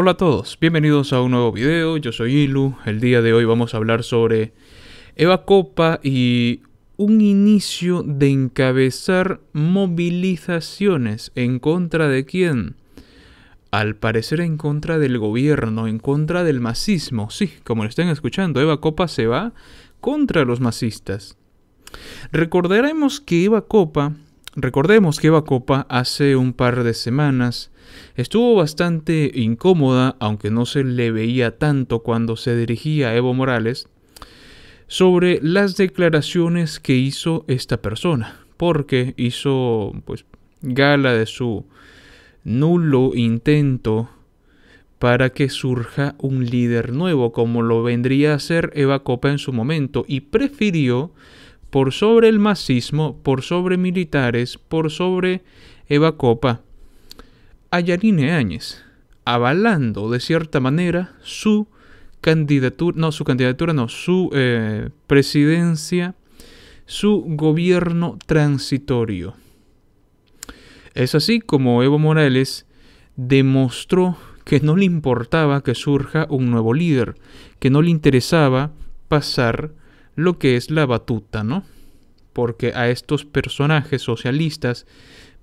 Hola a todos, bienvenidos a un nuevo video, yo soy Ilu, el día de hoy vamos a hablar sobre Eva Copa y un inicio de encabezar movilizaciones en contra de quién? Al parecer en contra del gobierno, en contra del masismo, sí, como lo están escuchando, Eva Copa se va contra los masistas. Recordaremos que Eva Copa Recordemos que Eva Copa hace un par de semanas estuvo bastante incómoda, aunque no se le veía tanto cuando se dirigía a Evo Morales, sobre las declaraciones que hizo esta persona, porque hizo pues gala de su nulo intento para que surja un líder nuevo, como lo vendría a ser Eva Copa en su momento, y prefirió por sobre el masismo, por sobre militares, por sobre Eva Copa, a Yanine Áñez, avalando de cierta manera su candidatura, no, su candidatura, no, su eh, presidencia, su gobierno transitorio. Es así como Evo Morales demostró que no le importaba que surja un nuevo líder, que no le interesaba pasar lo que es la batuta, ¿no? Porque a estos personajes socialistas,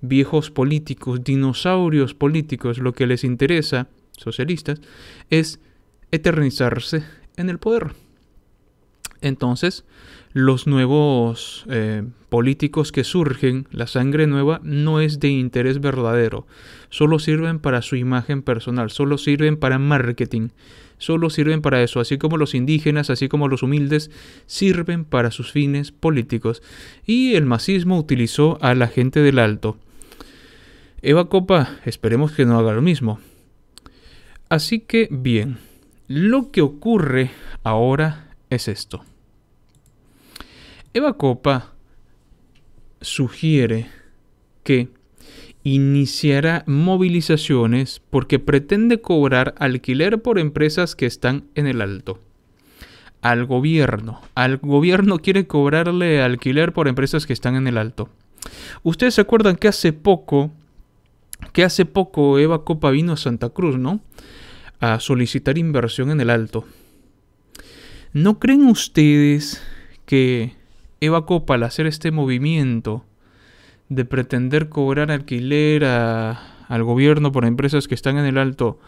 viejos políticos, dinosaurios políticos, lo que les interesa, socialistas, es eternizarse en el poder entonces los nuevos eh, políticos que surgen, la sangre nueva, no es de interés verdadero. Solo sirven para su imagen personal, solo sirven para marketing, solo sirven para eso. Así como los indígenas, así como los humildes, sirven para sus fines políticos. Y el masismo utilizó a la gente del alto. Eva Copa, esperemos que no haga lo mismo. Así que bien, lo que ocurre ahora es esto. Eva Copa sugiere que iniciará movilizaciones porque pretende cobrar alquiler por empresas que están en el alto. Al gobierno. Al gobierno quiere cobrarle alquiler por empresas que están en el alto. Ustedes se acuerdan que hace poco, que hace poco Eva Copa vino a Santa Cruz, ¿no? A solicitar inversión en el alto. ¿No creen ustedes que Eva Copa al hacer este movimiento de pretender cobrar alquiler a, al gobierno por empresas que están en el alto,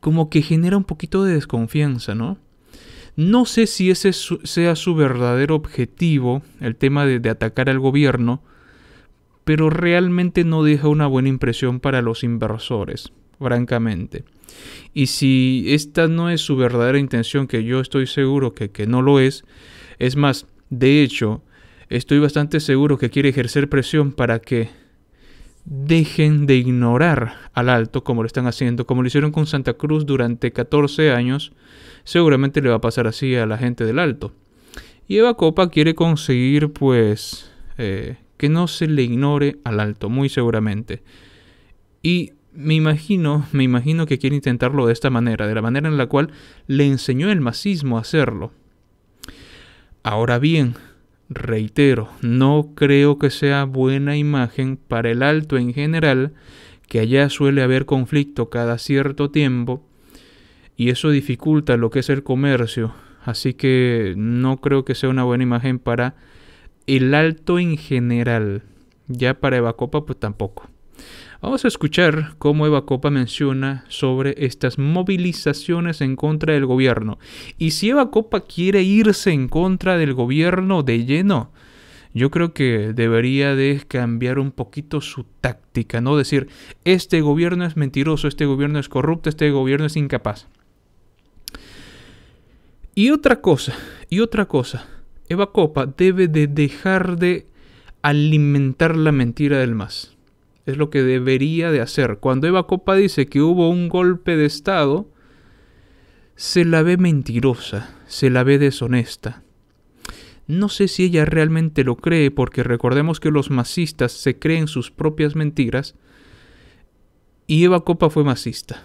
como que genera un poquito de desconfianza, ¿no? No sé si ese sea su verdadero objetivo, el tema de, atacar al gobierno, pero realmente no deja una buena impresión para los inversores, francamente. Y si esta no es su verdadera intención, que yo estoy seguro que, que no lo es, es más, de hecho, estoy bastante seguro que quiere ejercer presión para que dejen de ignorar al alto como lo están haciendo, como lo hicieron con Santa Cruz durante 14 años, seguramente le va a pasar así a la gente del alto. Y Eva Copa quiere conseguir pues eh, que no se le ignore al alto, muy seguramente. Y me imagino, me imagino que quiere intentarlo de esta manera, de la manera en la cual le enseñó el macismo a hacerlo. Ahora bien, reitero, no creo que sea buena imagen para el alto en general, que allá suele haber conflicto cada cierto tiempo, y eso dificulta lo que es el comercio, así que no creo que sea una buena imagen para el alto en general, ya para Evacopa pues tampoco. Vamos a escuchar cómo Eva Copa menciona sobre estas movilizaciones en contra del gobierno. Y si Eva Copa quiere irse en contra del gobierno de lleno, yo creo que debería de cambiar un poquito su táctica, no decir, este gobierno es mentiroso, este gobierno es corrupto, este gobierno es incapaz. Y otra cosa, y otra cosa, Eva Copa debe de dejar de alimentar la mentira del más es lo que debería de hacer. Cuando Eva Copa dice que hubo un golpe de Estado, se la ve mentirosa, se la ve deshonesta. No sé si ella realmente lo cree, porque recordemos que los masistas se creen sus propias mentiras, y Eva Copa fue masista.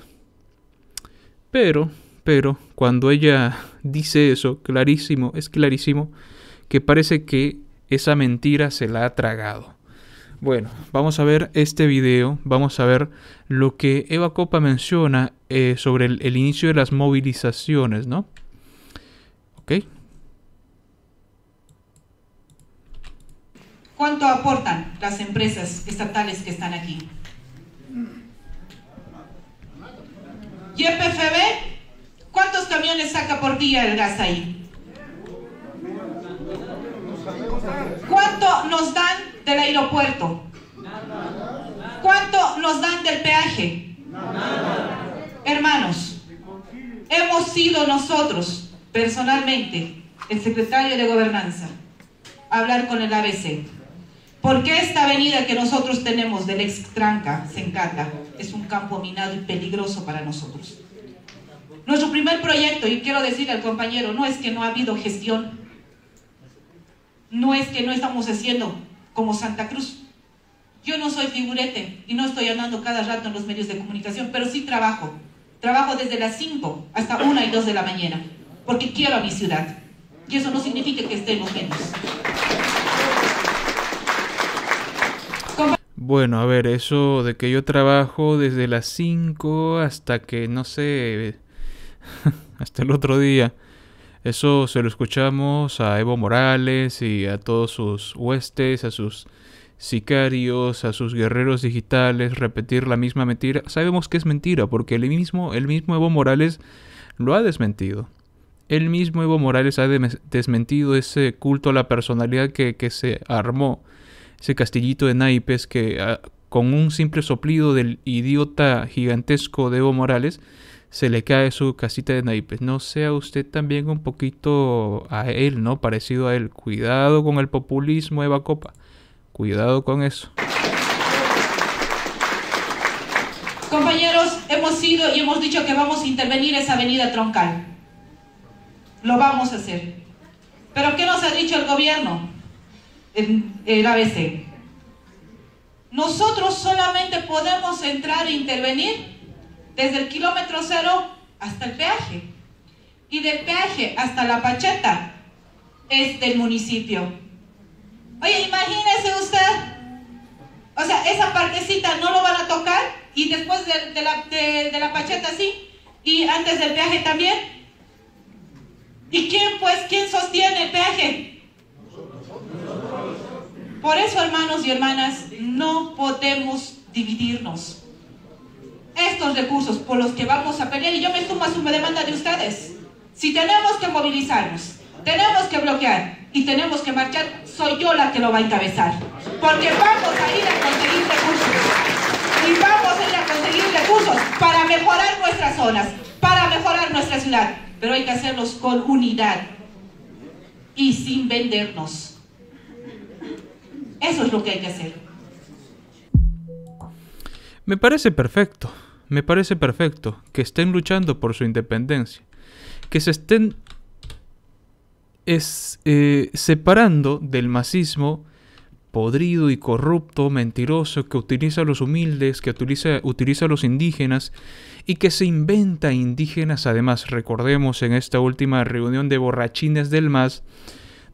Pero, pero, cuando ella dice eso, clarísimo, es clarísimo, que parece que esa mentira se la ha tragado. Bueno, vamos a ver este video, vamos a ver lo que Eva Copa menciona eh, sobre el, inicio de las movilizaciones, ¿no? Ok. ¿Cuánto aportan las empresas estatales que están aquí? ¿YPFB? ¿Cuántos camiones saca por día el gas ahí? ¿Cuánto nos dan del aeropuerto? ¿Cuánto nos dan del peaje? Hermanos, hemos sido nosotros, personalmente, el secretario de Gobernanza, a hablar con el ABC. Porque esta avenida que nosotros tenemos del extranca, Sencata, es un campo minado y peligroso para nosotros. Nuestro primer proyecto, y quiero decirle al compañero, no es que no ha habido gestión, no es que no estamos haciendo como Santa Cruz. Yo no soy figurete y no estoy andando cada rato en los medios de comunicación, pero sí trabajo. Trabajo desde las 5 hasta 1 y 2 de la mañana, porque quiero a mi ciudad. Y eso no significa que estemos menos. Bueno, a ver, eso de que yo trabajo desde las 5 hasta que, no sé, hasta el otro día. Eso se lo escuchamos a Evo Morales y a todos sus huestes, a sus sicarios, a sus guerreros digitales, repetir la misma mentira. Sabemos que es mentira, porque el mismo, el mismo Evo Morales lo ha desmentido. El mismo Evo Morales ha desmentido ese culto a la personalidad que, se armó, ese castillito de naipes que ah, con un simple soplido del idiota gigantesco de Evo Morales se le cae su casita de naipes. No sea usted también un poquito a él, ¿no? Parecido a él. Cuidado con el populismo, Eva Copa. Cuidado con eso. Compañeros, hemos sido y hemos dicho que vamos a intervenir esa avenida troncal. Lo vamos a hacer. ¿Pero qué nos ha dicho el gobierno? El, el ABC. Nosotros solamente podemos entrar e intervenir desde el kilómetro cero hasta el peaje. Y del peaje hasta la pacheta es del municipio. Oye, imagínese usted, o sea, esa partecita no lo van a tocar y después de, la, la pacheta sí, y antes del peaje también. ¿Y quién pues, quién sostiene el peaje? Por eso, hermanos y hermanas, no podemos dividirnos recursos por los que vamos a pelear y yo me sumo a su demanda de ustedes. Si tenemos que movilizarnos, tenemos que bloquear y tenemos que marchar, soy yo la que lo va a encabezar. Porque vamos a ir a conseguir recursos. Y vamos a ir a conseguir recursos para mejorar nuestras zonas, para mejorar nuestra ciudad. Pero hay que hacerlos con unidad y sin vendernos. Eso es lo que hay que hacer. Me parece perfecto. Me parece perfecto que estén luchando por su independencia, que se estén es, eh, separando del masismo podrido y corrupto, mentiroso, que utiliza a los humildes, que utiliza, utiliza a los indígenas y que se inventa indígenas. Además, recordemos en esta última reunión de borrachines del MAS,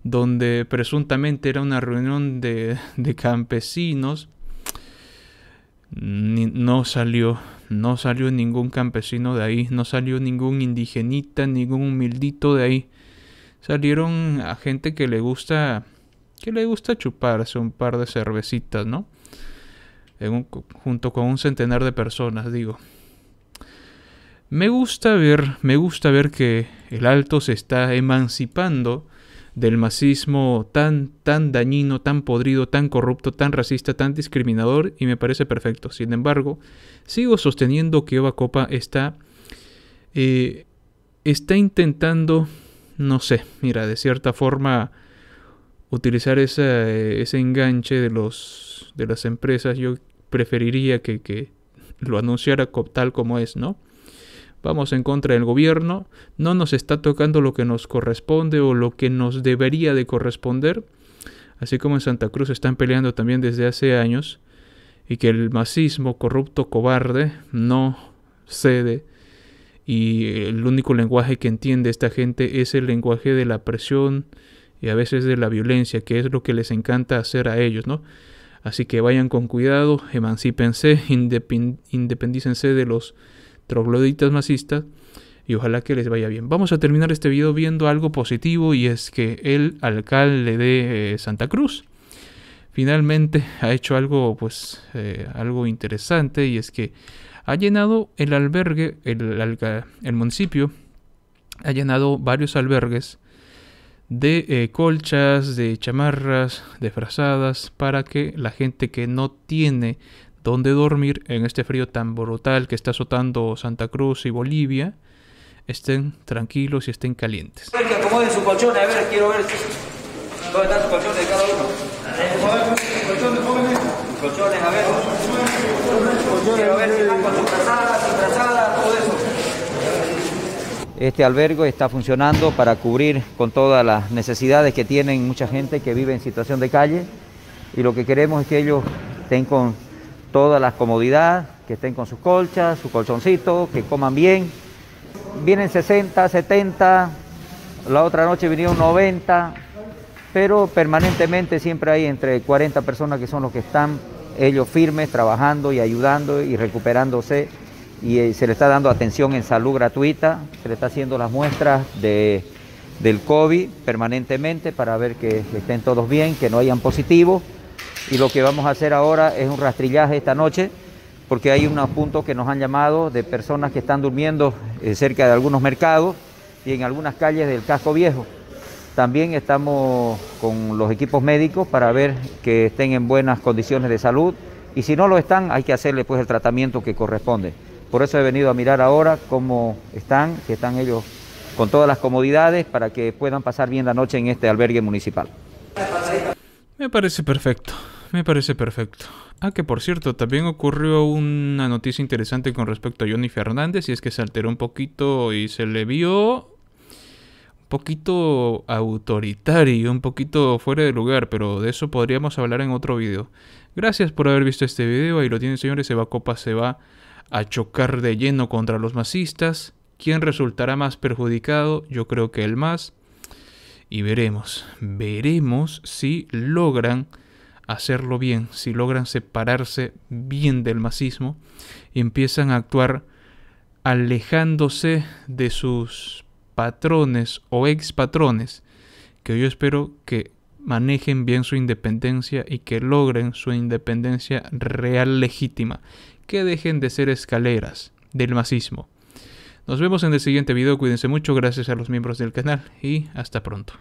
donde presuntamente era una reunión de, de campesinos, no salió, no salió ningún campesino de ahí, no salió ningún indigenita, ningún humildito de ahí. Salieron a gente que le gusta, que le gusta chuparse un par de cervecitas, ¿no? junto con un centenar de personas, digo. Me gusta ver, me gusta ver que el alto se está emancipando del masismo tan, tan dañino, tan podrido, tan corrupto, tan racista, tan discriminador y me parece perfecto. Sin embargo, sigo sosteniendo que Eva Copa está, eh, está intentando, no sé, mira, de cierta forma utilizar ese enganche de, los, de las empresas. Yo preferiría que, que lo anunciara tal como es, ¿no? vamos en contra del gobierno, no nos está tocando lo que nos corresponde o lo que nos debería de corresponder, así como en Santa Cruz están peleando también desde hace años, y que el masismo corrupto cobarde no cede, y el único lenguaje que entiende esta gente es el lenguaje de la presión y a veces de la violencia, que es lo que les encanta hacer a ellos, ¿no? Así que vayan con cuidado, emancípense, independícense de los trogloditas masistas y ojalá que les vaya bien. Vamos a terminar este video viendo algo positivo y es que el alcalde de eh, Santa Cruz finalmente ha hecho algo pues eh, algo interesante y es que ha llenado el albergue, el, el municipio ha llenado varios albergues de eh, colchas, de chamarras, de frazadas para que la gente que no tiene ...donde dormir en este frío tan brutal que está azotando Santa Cruz y Bolivia, estén tranquilos y estén calientes. Este albergo está funcionando para cubrir con todas las necesidades que tienen mucha gente que vive en situación de calle y lo que queremos es que ellos estén con todas las comodidades, que estén con sus colchas, su colchoncito, que coman bien. Vienen 60, 70, la otra noche vinieron 90, pero permanentemente siempre hay entre 40 personas que son los que están ellos firmes, trabajando y ayudando y recuperándose y eh, se le está dando atención en salud gratuita, se le está haciendo las muestras de, del COVID permanentemente para ver que estén todos bien, que no hayan positivos y lo que vamos a hacer ahora es un rastrillaje esta noche porque hay unos puntos que nos han llamado de personas que están durmiendo eh, cerca de algunos mercados y en algunas calles del casco viejo. También estamos con los equipos médicos para ver que estén en buenas condiciones de salud y si no lo están hay que hacerle pues el tratamiento que corresponde. Por eso he venido a mirar ahora cómo están, que están ellos con todas las comodidades para que puedan pasar bien la noche en este albergue municipal. Me parece perfecto me parece perfecto. Ah, que por cierto, también ocurrió una noticia interesante con respecto a Johnny Fernández, y es que se alteró un poquito y se le vio un poquito autoritario, un poquito fuera de lugar, pero de eso podríamos hablar en otro video. Gracias por haber visto este video, ahí lo tienen señores, Eva Copa se va a chocar de lleno contra los masistas. ¿Quién resultará más perjudicado? Yo creo que el más. Y veremos, veremos si logran hacerlo bien, si logran separarse bien del masismo, empiezan a actuar alejándose de sus patrones o ex patrones, que yo espero que manejen bien su independencia y que logren su independencia real legítima, que dejen de ser escaleras del masismo. Nos vemos en el siguiente video, cuídense mucho, gracias a los miembros del canal y hasta pronto.